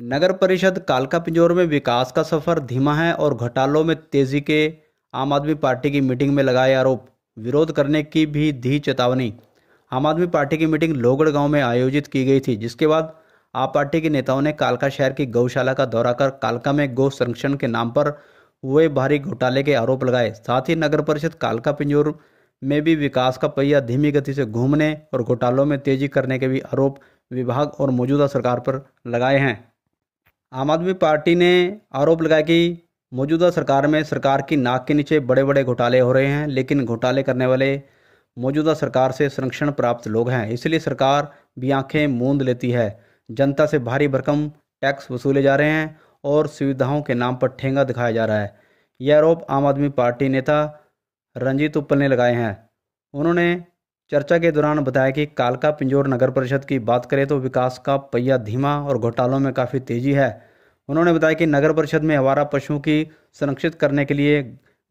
नगर परिषद कालका पिंजौर में विकास का सफर धीमा है और घोटालों में तेजी के आम आदमी पार्टी की मीटिंग में लगाए आरोप विरोध करने की भी दी चेतावनी आम आदमी पार्टी की मीटिंग लोगड़ गांव में आयोजित की गई थी जिसके बाद आप पार्टी के नेताओं ने कालका शहर की गौशाला का दौरा कर कालका में गौ संरक्षण के नाम पर हुए भारी घोटाले के आरोप लगाए साथ ही नगर परिषद कालका पिंजौर में भी विकास का पहिया धीमी गति से घूमने और घोटालों में तेजी करने के भी आरोप विभाग और मौजूदा सरकार पर लगाए हैं आम आदमी पार्टी ने आरोप लगाया कि मौजूदा सरकार में सरकार की नाक के नीचे बड़े बड़े घोटाले हो रहे हैं लेकिन घोटाले करने वाले मौजूदा सरकार से संरक्षण प्राप्त लोग हैं इसलिए सरकार भी आंखें मूंद लेती है जनता से भारी भरकम टैक्स वसूले जा रहे हैं और सुविधाओं के नाम पर ठेंगा दिखाया जा रहा है यह आरोप आम आदमी पार्टी नेता रंजीत उप्पल ने लगाए हैं उन्होंने चर्चा के दौरान बताया कि कालका पिंजौर नगर परिषद की बात करें तो विकास का पहिया धीमा और घोटालों में काफ़ी तेजी है उन्होंने बताया कि नगर परिषद में आवारा पशुओं की संरक्षित करने के लिए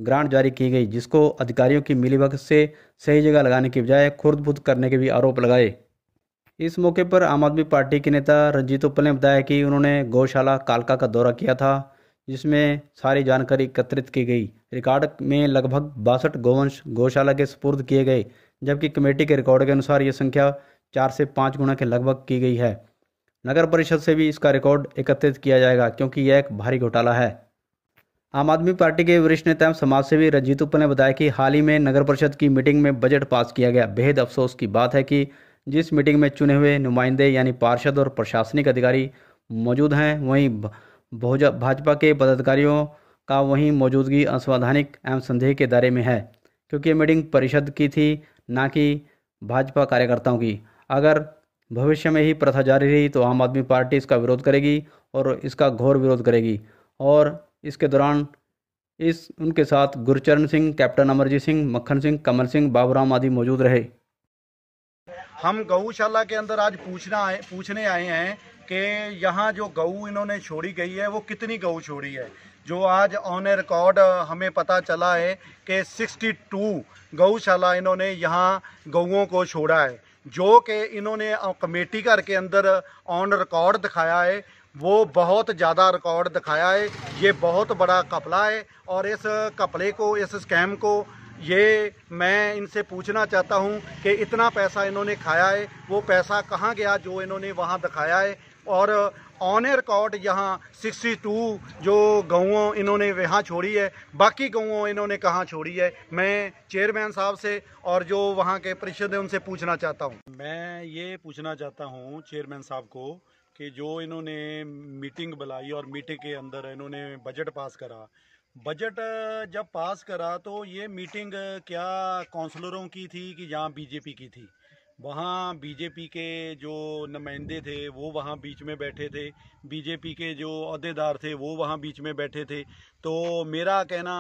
ग्रांट जारी की गई जिसको अधिकारियों की मिलीभगत से सही जगह लगाने की बजाय खुर्द बुद करने के भी आरोप लगाए इस मौके पर आम आदमी पार्टी के नेता रंजीत उपल ने बताया कि उन्होंने गौशाला कालका का दौरा किया था जिसमें सारी जानकारी एकत्रित की गई रिकॉर्ड में लगभग बासठ गौवंश गौशाला के सुपुर्द किए गए जबकि कमेटी के रिकॉर्ड के अनुसार ये संख्या चार से पाँच गुना के लगभग की गई है नगर परिषद से भी इसका रिकॉर्ड एकत्रित किया जाएगा क्योंकि यह एक भारी घोटाला है आम आदमी पार्टी के वरिष्ठ नेता एवं समाजसेवी रंजीत उप्पल ने बताया कि हाल ही में नगर परिषद की मीटिंग में बजट पास किया गया बेहद अफसोस की बात है कि जिस मीटिंग में चुने हुए नुमाइंदे यानी पार्षद और प्रशासनिक अधिकारी मौजूद हैं वहीं भाजपा के पदाधिकारियों का वहीं मौजूदगी असंवैधानिक एवं संदेह के दायरे में है क्योंकि मीटिंग परिषद की थी ना कि भाजपा कार्यकर्ताओं की अगर भविष्य में ही प्रथा जारी रही तो आम आदमी पार्टी इसका विरोध करेगी और इसका घोर विरोध करेगी और इसके दौरान इस उनके साथ गुरचरण सिंह कैप्टन अमरजीत सिंह मक्खन सिंह कमल सिंह बाबूराम आदि मौजूद रहे हम गौशाला के अंदर आज पूछना आए पूछने आए हैं कि यहाँ जो गऊ इन्होंने छोड़ी गई है वो कितनी गऊ छोड़ी है जो आज ऑन ए रिकॉर्ड हमें पता चला है कि 62 गऊशाला इन्होंने यहाँ गऊओं को छोड़ा है जो कि इन्होंने कमेटी घर के अंदर ऑन रिकॉर्ड दिखाया है वो बहुत ज़्यादा रिकॉर्ड दिखाया है ये बहुत बड़ा कपला है और इस कपले को इस स्कैम को ये मैं इनसे पूछना चाहता हूँ कि इतना पैसा इन्होंने खाया है वो पैसा कहाँ गया जो इन्होंने वहाँ दिखाया है और ऑन ए रिकॉर्ड यहाँ 62 जो गाँव इन्होंने यहाँ छोड़ी है बाकी गाँवों इन्होंने कहाँ छोड़ी है मैं चेयरमैन साहब से और जो वहाँ के परिषद हैं उनसे पूछना चाहता हूँ मैं ये पूछना चाहता हूँ चेयरमैन साहब को कि जो इन्होंने मीटिंग बुलाई और मीटिंग के अंदर इन्होंने बजट पास करा बजट जब पास करा तो ये मीटिंग क्या काउंसलरों की थी कि यहाँ बीजेपी की थी वहाँ बीजेपी के जो नुमाइंदे थे वो वहाँ बीच में बैठे थे बीजेपी के जो अहदेदार थे वो वहाँ बीच में बैठे थे तो मेरा कहना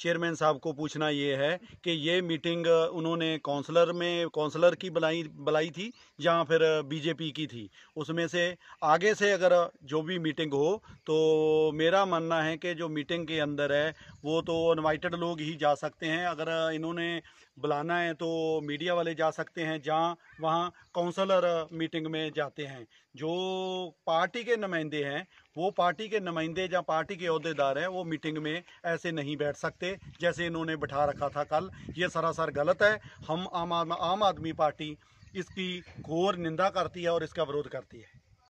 चेयरमैन साहब को पूछना ये है कि ये मीटिंग उन्होंने काउंसलर में काउंसलर की बुलाई बुलाई थी या फिर बीजेपी की थी उसमें से आगे से अगर जो भी मीटिंग हो तो मेरा मानना है कि जो मीटिंग के अंदर है वो तो इन्वाइटेड लोग ही जा सकते हैं अगर इन्होंने बुलाना है तो मीडिया वाले जा सकते हैं जहाँ वहाँ काउंसलर मीटिंग uh, में जाते हैं जो पार्टी के नुमाइंदे हैं वो पार्टी के नुमाइंदे या पार्टी के अहदेदार हैं वो मीटिंग में ऐसे नहीं बैठ सकते जैसे इन्होंने बैठा रखा था कल ये सरासर गलत है हम आम आदमी पार्टी इसकी घोर निंदा करती है और इसका विरोध करती है